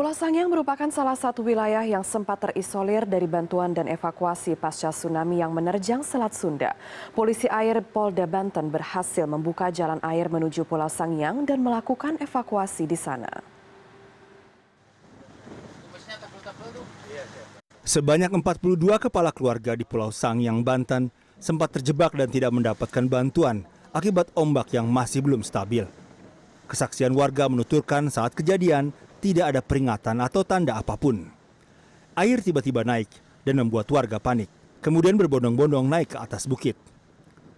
Pulau Sangiang merupakan salah satu wilayah yang sempat terisolir dari bantuan dan evakuasi pasca tsunami yang menerjang Selat Sunda. Polisi air Polda Banten berhasil membuka jalan air menuju Pulau Sangiang dan melakukan evakuasi di sana. Sebanyak 42 kepala keluarga di Pulau Sangiang, Banten sempat terjebak dan tidak mendapatkan bantuan akibat ombak yang masih belum stabil. Kesaksian warga menuturkan saat kejadian, tidak ada peringatan atau tanda apapun. Air tiba-tiba naik dan membuat warga panik, kemudian berbondong-bondong naik ke atas bukit.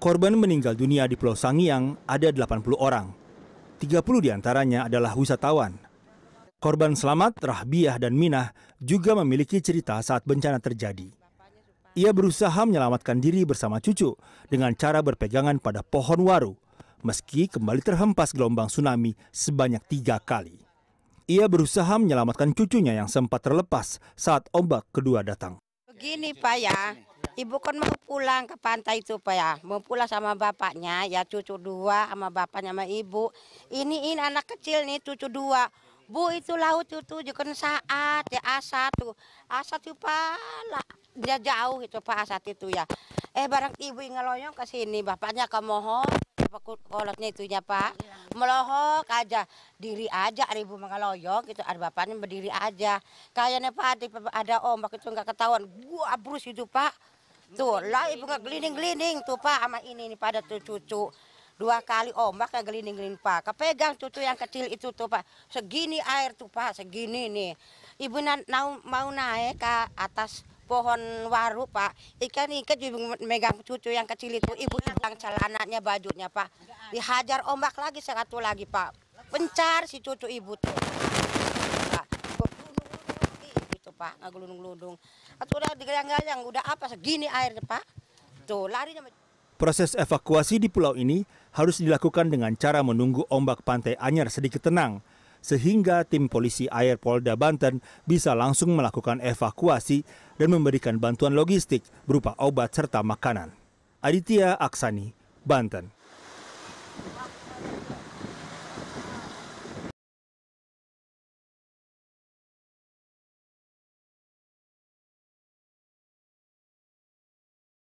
Korban meninggal dunia di Pulau Sangiang ada 80 orang. 30 diantaranya adalah wisatawan. Korban selamat, Rahbiah dan Minah juga memiliki cerita saat bencana terjadi. Ia berusaha menyelamatkan diri bersama cucu dengan cara berpegangan pada pohon waru, meski kembali terhempas gelombang tsunami sebanyak tiga kali. Ia berusaha menyelamatkan cucunya yang sempat terlepas saat ombak kedua datang. Begini Pak ya, ibu kan mau pulang ke pantai itu Pak ya, mau pulang sama bapaknya ya cucu dua sama bapaknya sama ibu. Ini ini anak kecil nih cucu dua. Bu itu laut itu juga kan saat ya asat tuh. Asat itu pala. Dia jauh itu Pak asat itu ya. Eh barang ibu ngeloyong ke sini bapaknya kemohon kolotnya itunya Pak melohok aja diri aja ribu mengaloyok gitu ada bapaknya berdiri aja kayaknya pak ada ombak itu nggak ketahuan gua abrus itu pak tuh lah ibu nggak gelining gelining tuh pak sama ini ini pada tuh cucu dua kali ombak nggak gelining gelining pak kepegang cucu yang kecil itu tuh pak segini air tuh pak segini nih ibu na mau naik ke atas pohon waru Pak. Ikan ikan juga megang cucu yang kecil itu ibu-ibu yang celananya bajunya Pak. Dihajar ombak lagi satu lagi Pak. Pencar si cucu ibu tuh. Pak. nggak gelundung gitu, ngeludung Atau kan udah digelayang-gelayang udah apa segini airnya Pak. Tuh lari Proses evakuasi di pulau ini harus dilakukan dengan cara menunggu ombak pantai anyar sedikit tenang sehingga tim polisi air Polda Banten bisa langsung melakukan evakuasi dan memberikan bantuan logistik berupa obat serta makanan. Aditya Aksani, Banten.